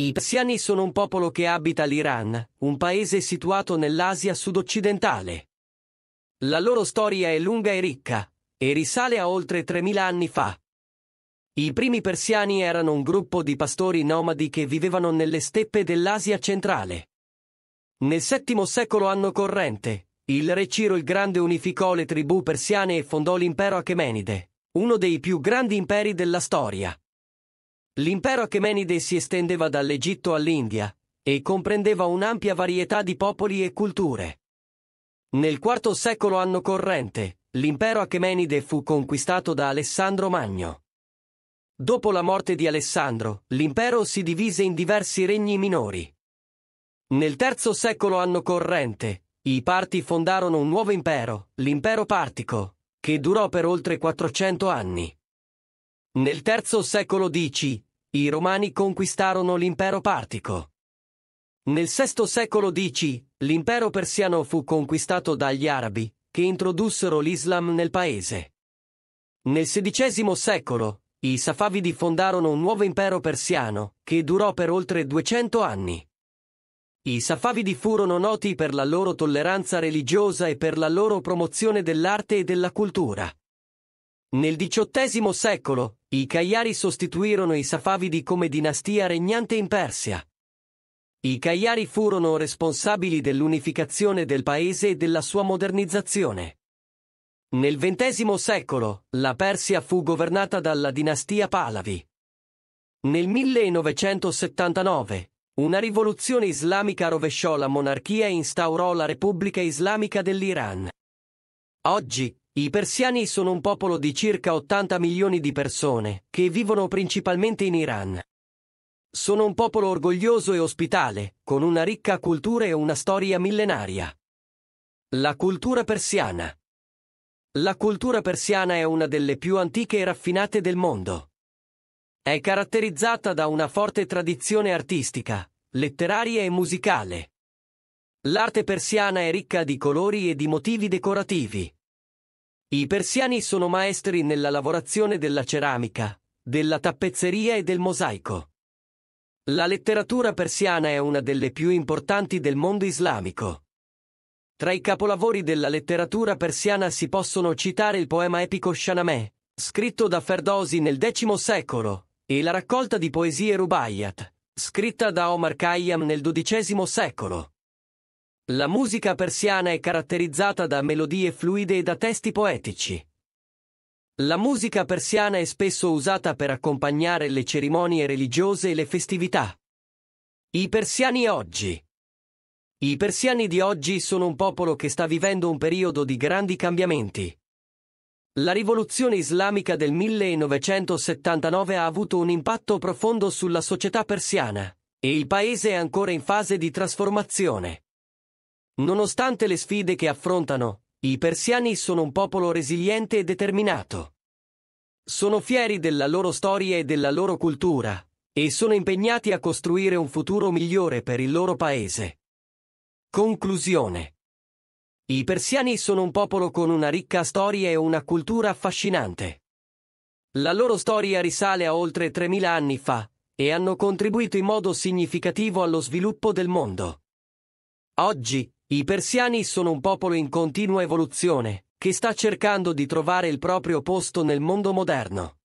I persiani sono un popolo che abita l'Iran, un paese situato nell'Asia sudoccidentale. La loro storia è lunga e ricca, e risale a oltre 3000 anni fa. I primi persiani erano un gruppo di pastori nomadi che vivevano nelle steppe dell'Asia centrale. Nel VII secolo anno corrente, il re Ciro il Grande unificò le tribù persiane e fondò l'impero Achemenide, uno dei più grandi imperi della storia. L'impero Achemenide si estendeva dall'Egitto all'India e comprendeva un'ampia varietà di popoli e culture. Nel IV secolo anno corrente, l'impero Achemenide fu conquistato da Alessandro Magno. Dopo la morte di Alessandro, l'impero si divise in diversi regni minori. Nel III secolo anno corrente, i Parti fondarono un nuovo impero, l'impero Partico, che durò per oltre 400 anni. Nel III secolo DC, i Romani conquistarono l'impero partico. Nel VI secolo DC, l'impero persiano fu conquistato dagli arabi, che introdussero l'Islam nel paese. Nel XVI secolo, i Safavidi fondarono un nuovo impero persiano, che durò per oltre 200 anni. I Safavidi furono noti per la loro tolleranza religiosa e per la loro promozione dell'arte e della cultura. Nel XVIII secolo, i Cagliari sostituirono i Safavidi come dinastia regnante in Persia. I Cagliari furono responsabili dell'unificazione del paese e della sua modernizzazione. Nel XX secolo, la Persia fu governata dalla dinastia Pahlavi. Nel 1979, una rivoluzione islamica rovesciò la monarchia e instaurò la Repubblica Islamica dell'Iran. Oggi, i persiani sono un popolo di circa 80 milioni di persone, che vivono principalmente in Iran. Sono un popolo orgoglioso e ospitale, con una ricca cultura e una storia millenaria. La cultura persiana. La cultura persiana è una delle più antiche e raffinate del mondo. È caratterizzata da una forte tradizione artistica, letteraria e musicale. L'arte persiana è ricca di colori e di motivi decorativi, i persiani sono maestri nella lavorazione della ceramica, della tappezzeria e del mosaico. La letteratura persiana è una delle più importanti del mondo islamico. Tra i capolavori della letteratura persiana si possono citare il poema epico Shahnameh, scritto da Ferdosi nel X secolo, e la raccolta di poesie Rubaiyat, scritta da Omar Khayyam nel XII secolo. La musica persiana è caratterizzata da melodie fluide e da testi poetici. La musica persiana è spesso usata per accompagnare le cerimonie religiose e le festività. I persiani oggi. I persiani di oggi sono un popolo che sta vivendo un periodo di grandi cambiamenti. La rivoluzione islamica del 1979 ha avuto un impatto profondo sulla società persiana, e il paese è ancora in fase di trasformazione. Nonostante le sfide che affrontano, i persiani sono un popolo resiliente e determinato. Sono fieri della loro storia e della loro cultura, e sono impegnati a costruire un futuro migliore per il loro paese. Conclusione. I persiani sono un popolo con una ricca storia e una cultura affascinante. La loro storia risale a oltre 3.000 anni fa, e hanno contribuito in modo significativo allo sviluppo del mondo. Oggi, i persiani sono un popolo in continua evoluzione, che sta cercando di trovare il proprio posto nel mondo moderno.